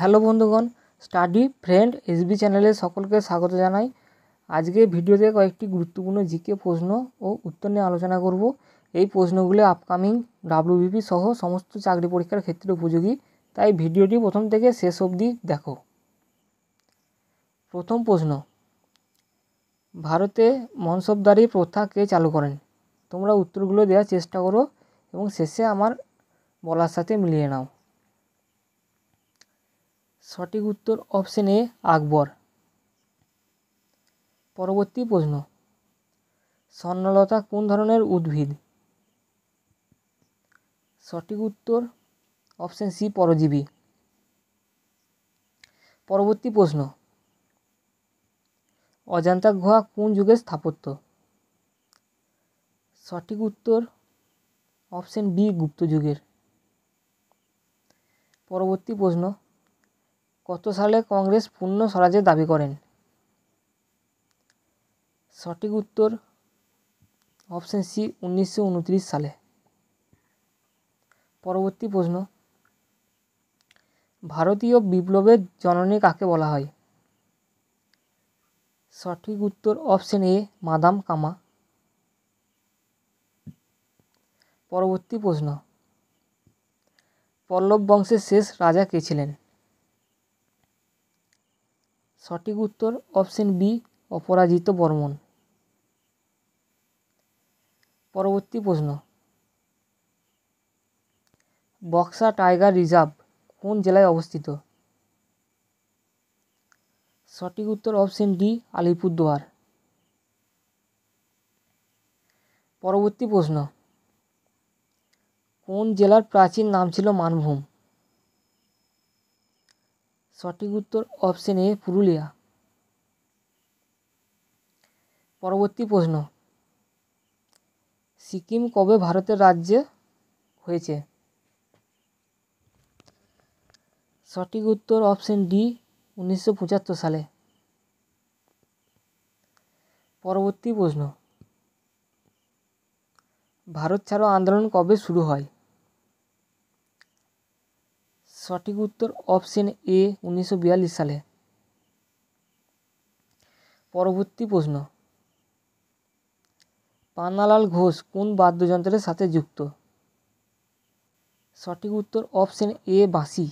hello বন্ধুগণ study friend SB চ্যানেলে সকলকে স্বাগত জানাই আজকে ভিডিওতে কয়েকটি গুরুত্বপূর্ণ জিকে প্রশ্ন ও উত্তর নিয়ে আলোচনা করব এই প্রশ্নগুলি আপকামিং ডাব্লিউবিপি সহ সমস্ত চাকরি পরীক্ষার ক্ষেত্রে উপযোগী তাই ভিডিওটি প্রথম থেকে শেষ অবধি দেখো প্রথম প্রশ্ন ভারতে মনসবদারি প্রথা কে চালু করেন তোমরা উত্তরগুলো দেওয়ার চেষ্টা করো এবং শেষে আমার বলার সাথে মিলিয়ে নাও সঠিক উত্তর অপশন এ আকবর পরবর্তী প্রশ্ন স্বর্ণলতা কোন ধরনের উদ্ভিদ সঠিক উত্তর অপশন সি পরজীবী পরবর্তী প্রশ্ন অজান্তা গুহা কোন যুগের স্থাপত্য সঠিক উত্তর অপশন বি গুপ্ত যুগের পরবর্তী প্রশ্ন কত সালে কংগ্রেস পূর্ণ স্বরাজের দাবি করেন সঠিক উত্তর অপশান সি উনিশশো সালে পরবর্তী প্রশ্ন ভারতীয় বিপ্লবের জননী কাকে বলা হয় সঠিক উত্তর অপশন এ মাদাম কামা পরবর্তী প্রশ্ন পল্লব বংশের শেষ রাজা কে ছিলেন সঠিক উত্তর অপশন বি অপরাজিত বর্মন পরবর্তী প্রশ্ন বক্সা টাইগার রিজার্ভ কোন জেলায় অবস্থিত সঠিক উত্তর অপশন ডি আলিপুরদুয়ার পরবর্তী প্রশ্ন কোন জেলার প্রাচীন নাম ছিল মানভূম সঠিক উত্তর অপশন এ পুরুলিয়া পরবর্তী প্রশ্ন সিকিম কবে ভারতের রাজ্যে হয়েছে সঠিক উত্তর অপশন ডি উনিশশো সালে পরবর্তী প্রশ্ন ভারত ছাড়ো আন্দোলন কবে শুরু হয় সঠিক উত্তর অপশন এ উনিশশো সালে পরবর্তী প্রশ্ন পান্নালাল ঘোষ কোন বাদ্যযন্ত্রের সাথে যুক্ত সঠিক উত্তর অপশন এ বাসি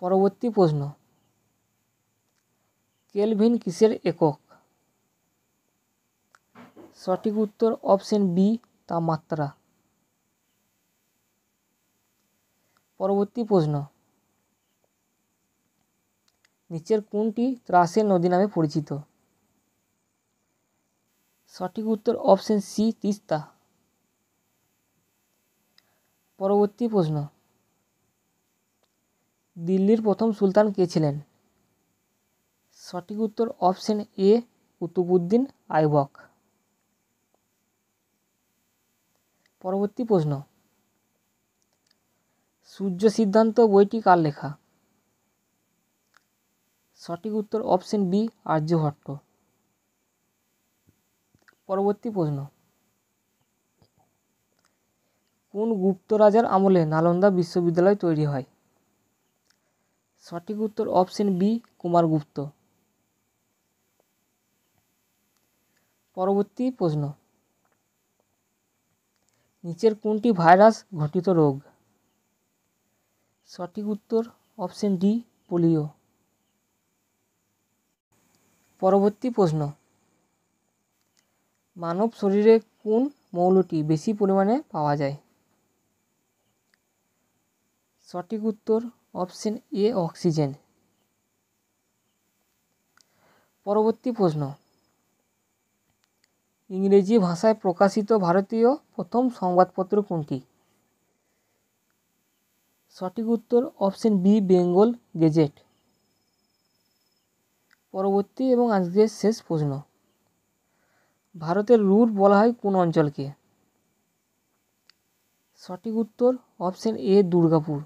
পরবর্তী প্রশ্ন কেলভিন কিসের একক সঠিক উত্তর অপশন বি তাপমাত্রা পরবর্তী প্রশ্ন নিচের কোনটি ত্রাসের নদী নামে পরিচিত সঠিক উত্তর অপশন সি তিস্তা পরবর্তী প্রশ্ন দিল্লির প্রথম সুলতান কে ছিলেন সঠিক উত্তর অপশন এ কুতুবুদ্দিন আইবক পরবর্তী প্রশ্ন সূর্য সিদ্ধান্ত বইটি কার লেখা সঠিক উত্তর অপশন বি আর্যভট্ট পরবর্তী প্রশ্ন কোন গুপ্ত রাজার আমলে নালন্দা বিশ্ববিদ্যালয় তৈরি হয় সঠিক উত্তর অপশন বি কুমারগুপ্ত পরবর্তী প্রশ্ন নিচের কোনটি ভাইরাস ঘটিত রোগ সঠিক উত্তর অপশন ডি পোলিও পরবর্তী প্রশ্ন মানব শরীরে কোন মৌলটি বেশি পরিমাণে পাওয়া যায় সঠিক উত্তর অপশন এ অক্সিজেন পরবর্তী প্রশ্ন ইংরেজি ভাষায় প্রকাশিত ভারতীয় প্রথম সংবাদপত্র কোনটি সঠিক উত্তর অপশন বি বেঙ্গল গেজেট পরবর্তী এবং আজকের শেষ প্রশ্ন ভারতের রুট বলা হয় কোন অঞ্চলকে সঠিক উত্তর অপশন এ দুর্গাপুর